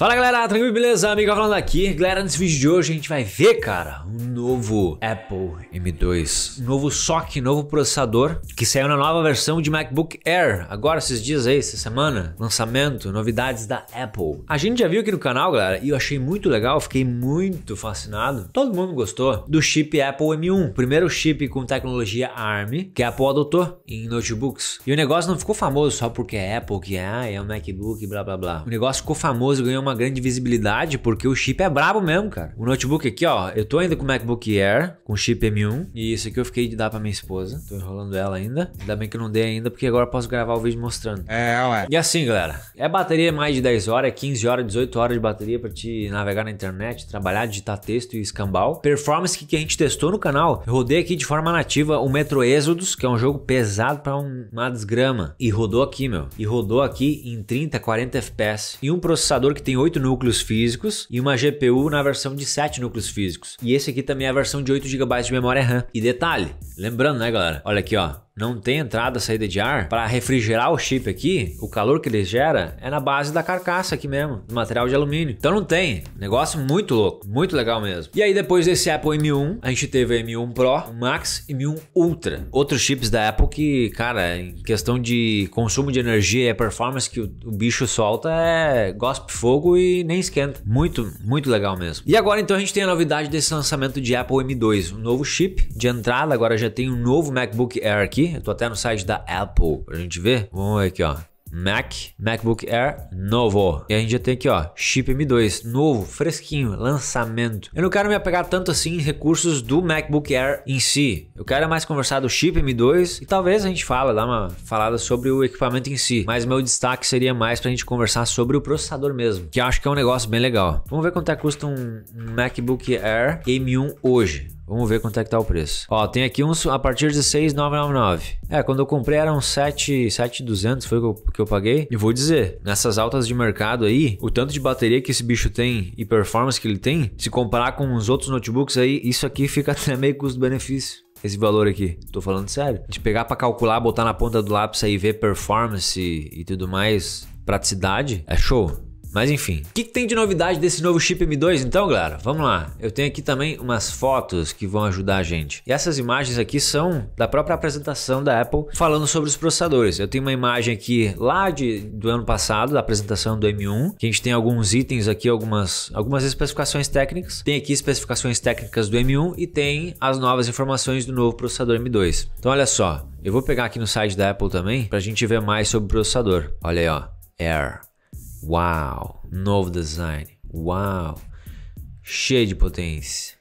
Fala galera, tranquilo, beleza? Amigo falando aqui. Galera, nesse vídeo de hoje a gente vai ver, cara, um novo Apple M2, um novo SoC, um novo processador que saiu na nova versão de MacBook Air. Agora, esses dias aí, essa semana, lançamento, novidades da Apple. A gente já viu aqui no canal, galera, e eu achei muito legal, fiquei muito fascinado. Todo mundo gostou do chip Apple M1, primeiro chip com tecnologia ARM que a Apple adotou em notebooks. E o negócio não ficou famoso só porque é Apple, que é, ah, é um MacBook, blá blá blá. O negócio ficou famoso e ganhou uma uma grande visibilidade, porque o chip é brabo mesmo, cara. O notebook aqui, ó, eu tô ainda com o MacBook Air, com chip M1, e isso aqui eu fiquei de dar pra minha esposa. Tô enrolando ela ainda. Ainda bem que eu não dei ainda, porque agora eu posso gravar o vídeo mostrando. É, ué. E assim, galera, é bateria mais de 10 horas, é 15 horas, 18 horas de bateria pra te navegar na internet, trabalhar, digitar texto e escambau. Performance que, que a gente testou no canal, eu rodei aqui de forma nativa o Metro Exodus, que é um jogo pesado pra um, uma desgrama. E rodou aqui, meu. E rodou aqui em 30, 40 FPS. E um processador que tem 8 núcleos físicos e uma GPU na versão de 7 núcleos físicos. E esse aqui também é a versão de 8 GB de memória RAM. E detalhe, lembrando, né, galera? Olha aqui, ó não tem entrada, saída de ar, para refrigerar o chip aqui, o calor que ele gera é na base da carcaça aqui mesmo, do material de alumínio. Então não tem. Negócio muito louco, muito legal mesmo. E aí depois desse Apple M1, a gente teve o M1 Pro, o Max e M1 Ultra. Outros chips da Apple que, cara, em questão de consumo de energia e performance que o, o bicho solta é gospe fogo e nem esquenta. Muito, muito legal mesmo. E agora então a gente tem a novidade desse lançamento de Apple M2, um novo chip de entrada, agora já tem um novo MacBook Air aqui, eu tô até no site da Apple pra gente ver. Vamos ver aqui, ó. Mac, MacBook Air novo. E a gente já tem aqui, ó, chip M2, novo, fresquinho, lançamento. Eu não quero me apegar tanto assim em recursos do MacBook Air em si. Eu quero é mais conversar do chip M2 e talvez a gente fala, dá uma falada sobre o equipamento em si. Mas meu destaque seria mais pra gente conversar sobre o processador mesmo, que eu acho que é um negócio bem legal. Vamos ver quanto é que custa um MacBook Air M1 hoje. Vamos ver quanto é que tá o preço. Ó, tem aqui uns a partir de 6,999. É, quando eu comprei eram 7, foi o que, que eu paguei. E vou dizer, nessas altas de mercado aí, o tanto de bateria que esse bicho tem e performance que ele tem, se comparar com os outros notebooks aí, isso aqui fica até meio custo-benefício esse valor aqui. Tô falando sério. De pegar para calcular, botar na ponta do lápis aí, ver performance e tudo mais, praticidade, é show. Mas enfim, o que, que, tem de novidade desse novo chip M2 então, galera? Vamos lá. Eu tenho aqui também umas fotos que vão ajudar a gente. E essas imagens aqui são da própria apresentação da Apple falando sobre os processadores. Eu tenho uma imagem aqui lá de, do ano passado, da apresentação do M1, que a gente tem alguns itens aqui, algumas, algumas especificações técnicas. Tem aqui especificações técnicas do M1 e tem as novas informações do novo processador M2. Então olha só, eu vou pegar aqui no site da Apple também para a gente ver mais sobre o processador. Olha aí, ó. Air. Uau! Novo design. Uau! Cheio de potência.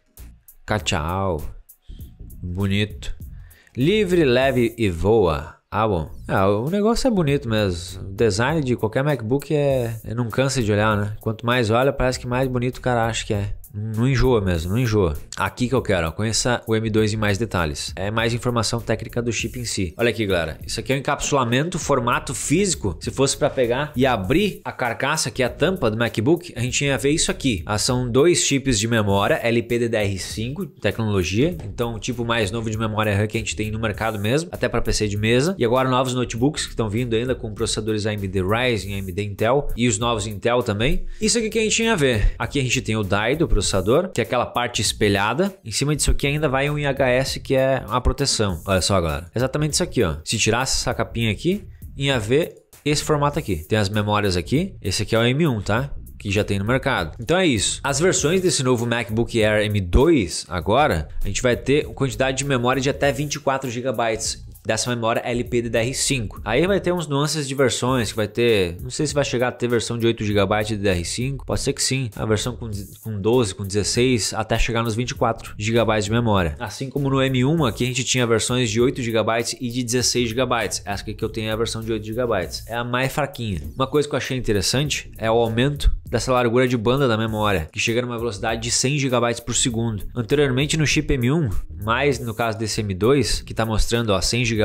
Cachau. Bonito. Livre, leve e voa. Ah, bom. Ah, o negócio é bonito mesmo. O design de qualquer MacBook é. Eu não cansa de olhar, né? Quanto mais olha, parece que mais bonito o cara acha que é. Não enjoa mesmo, não enjoa. Aqui que eu quero, ó, conheça o M2 em mais detalhes. É mais informação técnica do chip em si. Olha aqui, galera. Isso aqui é um encapsulamento, formato físico. Se fosse para pegar e abrir a carcaça, que é a tampa do MacBook, a gente ia ver isso aqui. Ah, são dois chips de memória, LPDDR5, tecnologia. Então, o tipo mais novo de memória RAM que a gente tem no mercado mesmo, até para PC de mesa. E agora novos notebooks que estão vindo ainda com processadores AMD Ryzen, AMD Intel e os novos Intel também. Isso aqui que a gente ia ver. Aqui a gente tem o do processador processador, é aquela parte espelhada. Em cima disso aqui ainda vai um IHS que é uma proteção. Olha só, galera. Exatamente isso aqui, ó. Se tirasse essa capinha aqui, ia ver esse formato aqui. Tem as memórias aqui. Esse aqui é o M1, tá? que já tem no mercado. Então é isso. As versões desse novo MacBook Air M2 agora, a gente vai ter quantidade de memória de até 24 GB dessa memória LPDDR5. Aí vai ter uns nuances de versões que vai ter, não sei se vai chegar a ter versão de 8 GB de DDR5, pode ser que sim, a versão com, com 12, com 16, até chegar nos 24 GB de memória. Assim como no M1 aqui a gente tinha versões de 8 GB e de 16 GB. Essa aqui que eu tenho é a versão de 8 GB. É a mais fraquinha. Uma coisa que eu achei interessante é o aumento dessa largura de banda da memória, que chega numa velocidade de 100 GB por segundo. Anteriormente no chip M1, mas no caso desse M2, que está mostrando ó, 100 GB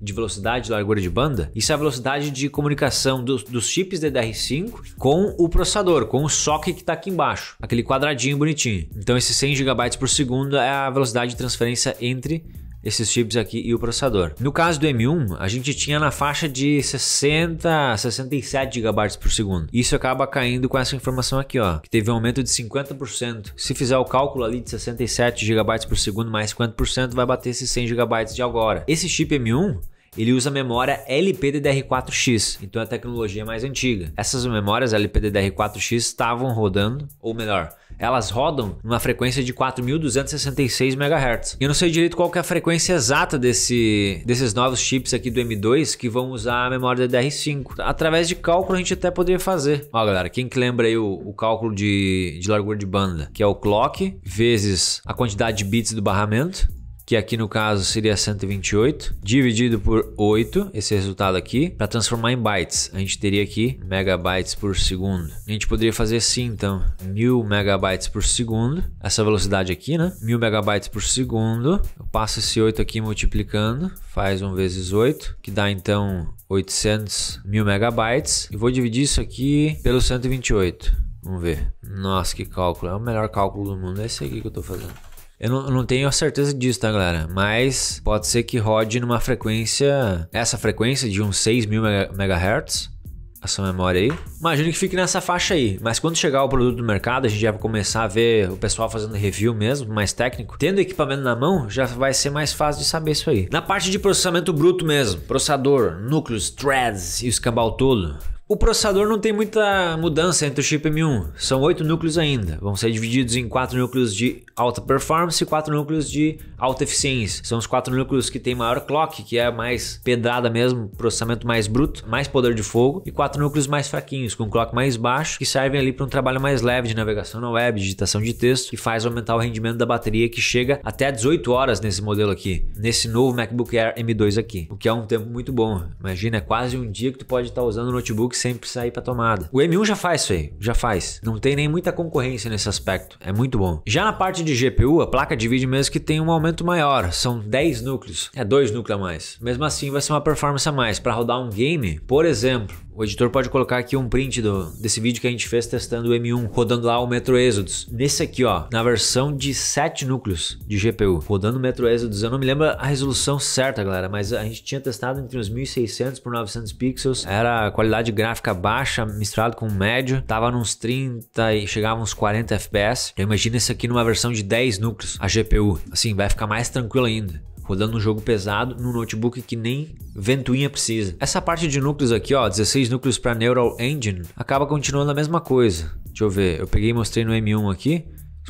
de velocidade de largura de banda, isso é a velocidade de comunicação dos, dos chips DDR5 com o processador, com o socket que está aqui embaixo, aquele quadradinho bonitinho. Então esse 100 GB por segundo é a velocidade de transferência entre esses chips aqui e o processador. No caso do M1, a gente tinha na faixa de 60, 67 GB por segundo. Isso acaba caindo com essa informação aqui, ó, que teve um aumento de 50%. Se fizer o cálculo ali de 67 GB por segundo mais 50%, vai bater esses 100 GB de agora. Esse chip M1 ele usa memória LPDDR4X, então é a tecnologia mais antiga. Essas memórias LPDDR4X estavam rodando, ou melhor, elas rodam numa frequência de 4.266 MHz. Eu não sei direito qual é a frequência exata desse, desses novos chips aqui do M2 que vão usar a memória DDR5. Através de cálculo a gente até poderia fazer. Ó galera, quem que lembra aí o, o cálculo de, de largura de banda? Que é o clock vezes a quantidade de bits do barramento que aqui no caso seria 128, dividido por 8, esse resultado aqui, para transformar em bytes. A gente teria aqui megabytes por segundo. A gente poderia fazer assim, então, 1000 megabytes por segundo, essa velocidade aqui, né? 1000 megabytes por segundo. Eu passo esse 8 aqui multiplicando, faz 1 vezes 8, que dá então 800 mil megabytes. E vou dividir isso aqui pelo 128. Vamos ver. Nossa, que cálculo. É o melhor cálculo do mundo. É esse aqui que eu estou fazendo. Eu não, não, tenho a certeza disso, tá, galera? Mas pode ser que rode numa frequência, essa frequência de uns 6000 MHz, essa memória aí. Imagino que fique nessa faixa aí, mas quando chegar o produto no mercado, a gente já vai começar a ver o pessoal fazendo review mesmo, mais técnico. Tendo equipamento na mão, já vai ser mais fácil de saber isso aí. Na parte de processamento bruto mesmo, processador, núcleos, threads e o escambau todo, o processador não tem muita mudança entre o chip M1, são oito núcleos ainda, vão ser divididos em quatro núcleos de alta performance e quatro núcleos de alta eficiência. São os quatro núcleos que tem maior clock, que é mais pedrada mesmo, processamento mais bruto, mais poder de fogo, e quatro núcleos mais fraquinhos, com clock mais baixo, que servem ali para um trabalho mais leve de navegação na web, digitação de texto, que faz aumentar o rendimento da bateria que chega até 18 horas nesse modelo aqui, nesse novo MacBook Air M2 aqui, o que é um tempo muito bom. Imagina, é quase um dia que tu pode estar tá usando o notebook que sempre sair para tomada. O M1 já faz isso aí, já faz. Não tem nem muita concorrência nesse aspecto. É muito bom. Já na parte de GPU, a placa de vídeo mesmo que tem um aumento maior. São 10 núcleos. É 2 núcleos a mais. Mesmo assim, vai ser uma performance a mais. para rodar um game, por exemplo, o editor pode colocar aqui um print do, desse vídeo que a gente fez testando o M1, rodando lá o Metro Exodus. Nesse aqui, ó, na versão de 7 núcleos de GPU, rodando o Metro Exodus. Eu não me lembro a resolução certa, galera, mas a gente tinha testado entre uns 1600 por 900 pixels. Era qualidade gráfica baixa, misturado com médio. Tava nos 30 e chegava uns 40 FPS. Eu imagino isso aqui numa versão de 10 núcleos, a GPU. Assim, vai ficar mais tranquilo ainda rodando um jogo pesado no notebook que nem ventoinha precisa. Essa parte de núcleos aqui, ó, 16 núcleos para Neural Engine, acaba continuando a mesma coisa. Deixa eu ver, eu peguei e mostrei no M1 aqui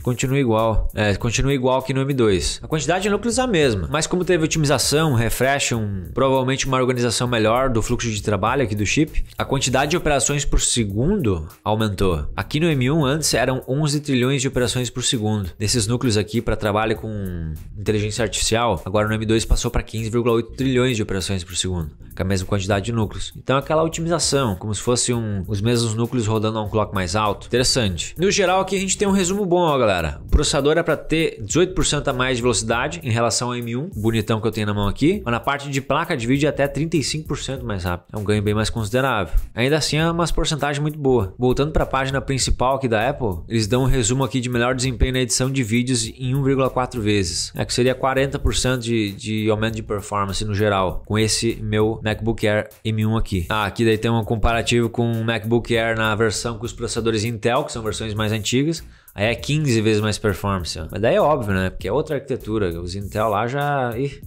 continua igual. É, continua igual que no M2. A quantidade de núcleos é a mesma, mas como teve otimização, refresh, um, provavelmente uma organização melhor do fluxo de trabalho aqui do chip, a quantidade de operações por segundo aumentou. Aqui no M1 antes eram 11 trilhões de operações por segundo. Nesses núcleos aqui para trabalho com inteligência artificial, agora no M2 passou para 15,8 trilhões de operações por segundo, com a mesma quantidade de núcleos. Então aquela otimização, como se fosse um, os mesmos núcleos rodando a um clock mais alto. Interessante. No geral aqui a gente tem um resumo bom, ó, galera. cara, processador é para ter 18% a mais de velocidade em relação ao M1, bonitão que eu tenho na mão aqui. Mas na parte de placa de vídeo é até 35% mais rápido. É um ganho bem mais considerável. Ainda assim é umas porcentagens muito boa. Voltando para a página principal aqui da Apple, eles dão um resumo aqui de melhor desempenho na edição de vídeos em 1,4 vezes. É que seria 40% de, de aumento de performance no geral com esse meu MacBook Air M1 aqui. Ah, aqui daí tem um comparativo com o MacBook Air na versão com os processadores Intel, que são versões mais antigas. Aí é 15 vezes mais performance. Mas daí é óbvio, né? Porque é outra arquitetura. Os Intel lá já. Ih,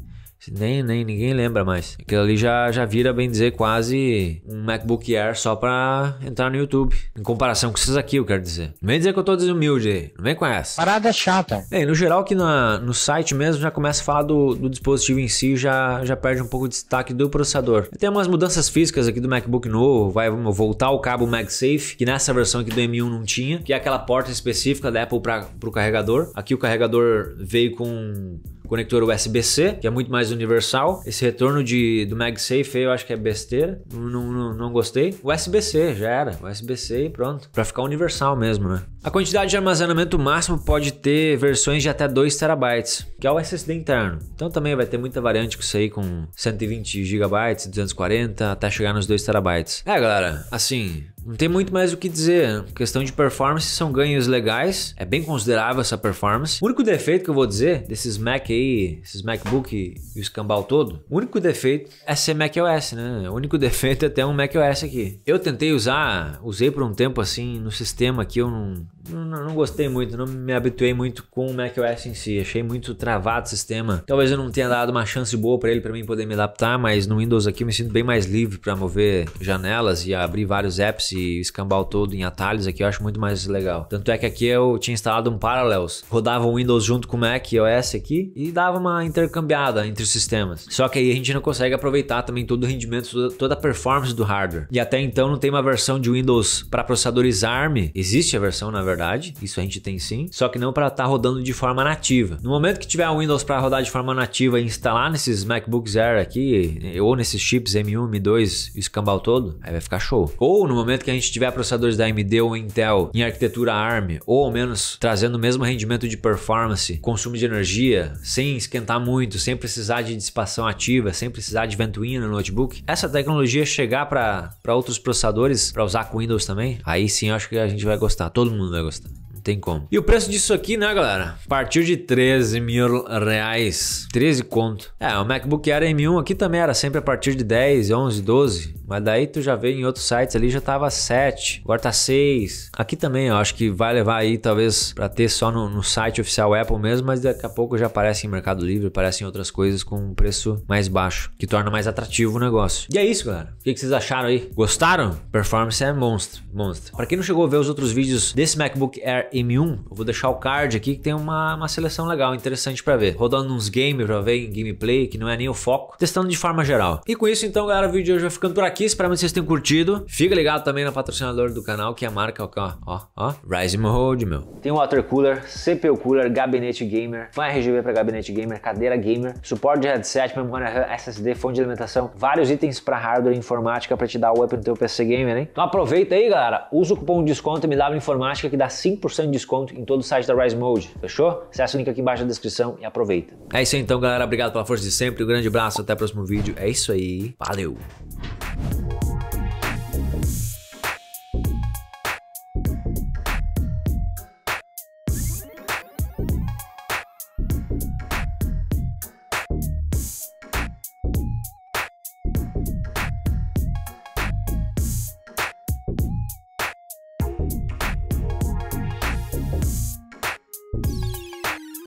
nem, nem ninguém lembra mais. Aquilo ali já, já vira, bem dizer, quase um MacBook Air só pra entrar no YouTube. Em comparação com esses aqui, eu quero dizer. Não vem dizer que eu tô desumilde aí. Não vem com essa. Parada chata. Bem, no geral, aqui na, no site mesmo já começa a falar do, do dispositivo em si, já, já perde um pouco de destaque do processador. Tem umas mudanças físicas aqui do MacBook novo. Vai voltar o cabo MagSafe, que nessa versão aqui do M1 não tinha, que é aquela porta específica da Apple pra, pro carregador. Aqui o carregador veio com conector USB-C, que é muito mais universal. Esse retorno de, do MagSafe eu acho que é besteira, não, não, não gostei. USB-C já era, USB-C e pronto, para ficar universal mesmo, né? A quantidade de armazenamento máximo pode ter versões de até 2 terabytes, que é o SSD interno. Então também vai ter muita variante com isso aí, com 120 GB, 240, até chegar nos 2 terabytes. É, galera, assim, não tem muito mais o que dizer. Questão de performance, são ganhos legais. É bem considerável essa performance. O único defeito que eu vou dizer desses Mac aí, esses MacBook e o escambau todo, o único defeito é ser macOS né? O único defeito é ter um macOS aqui. Eu tentei usar, usei por um tempo assim, no sistema que eu não, não, não, gostei muito, não me habituei muito com o macOS em si, achei muito travado o sistema. Talvez eu não tenha dado uma chance boa para ele para mim poder me adaptar, mas no Windows aqui eu me sinto bem mais livre para mover janelas e abrir vários apps e escambar o todo em atalhos aqui, eu acho muito mais legal. Tanto é que aqui eu tinha instalado um Parallels, rodava o Windows junto com o Mac OS aqui e dava uma intercambiada entre os sistemas. Só que aí a gente não consegue aproveitar também todo o rendimento, toda a performance do hardware. E até então não tem uma versão de Windows para processadores ARM, existe a versão na verdade verdade, isso a gente tem sim, só que não para estar tá rodando de forma nativa. No momento que tiver o Windows para rodar de forma nativa e instalar nesses MacBooks Air aqui, ou nesses chips M1, M2, escambal todo, aí vai ficar show. Ou no momento que a gente tiver processadores da AMD ou Intel em arquitetura ARM, ou ao menos trazendo o mesmo rendimento de performance, consumo de energia, sem esquentar muito, sem precisar de dissipação ativa, sem precisar de ventoinha no notebook, essa tecnologia chegar para outros processadores, para usar com Windows também, aí sim eu acho que a gente vai gostar, todo mundo vai gostar gosta. Não tem como. E o preço disso aqui, né, galera? A partir de 13 mil reais. 13 conto. É, o MacBook Air M1 aqui também era sempre a partir de 10, 11, 12. Mas daí tu já vê em outros sites ali já tava 7, agora tá 6. Aqui também eu acho que vai levar aí talvez para ter só no, no, site oficial Apple mesmo, mas daqui a pouco já aparece em Mercado Livre, aparece em outras coisas com um preço mais baixo, que torna mais atrativo o negócio. E é isso, galera. O que, que vocês acharam aí? Gostaram? Performance é monstro, monstro. Para quem não chegou a ver os outros vídeos desse MacBook Air M1, eu vou deixar o card aqui que tem uma, uma seleção legal, interessante para ver. Rodando uns games já ver em gameplay, que não é nem o foco, testando de forma geral. E com isso então, galera, o vídeo de hoje vai ficando por aqui aqui, que vocês tenham curtido. Fica ligado também no patrocinador do canal, que é a marca, ó, ó, ó, Rise Mode, meu. Tem water cooler, CPU cooler, gabinete gamer, fã RGB para gabinete gamer, cadeira gamer, suporte de headset, memória RAM, SSD, fonte de alimentação, vários itens para hardware informática para te dar o up no teu PC gamer, hein? Então aproveita aí, galera. Usa o cupom de desconto MW Informática que dá 5% de desconto em todo o site da Rise Mode, fechou? Acesse o link aqui embaixo na descrição e aproveita. É isso aí então, galera. Obrigado pela força de sempre. Um grande abraço, até o próximo vídeo. É isso aí. Valeu!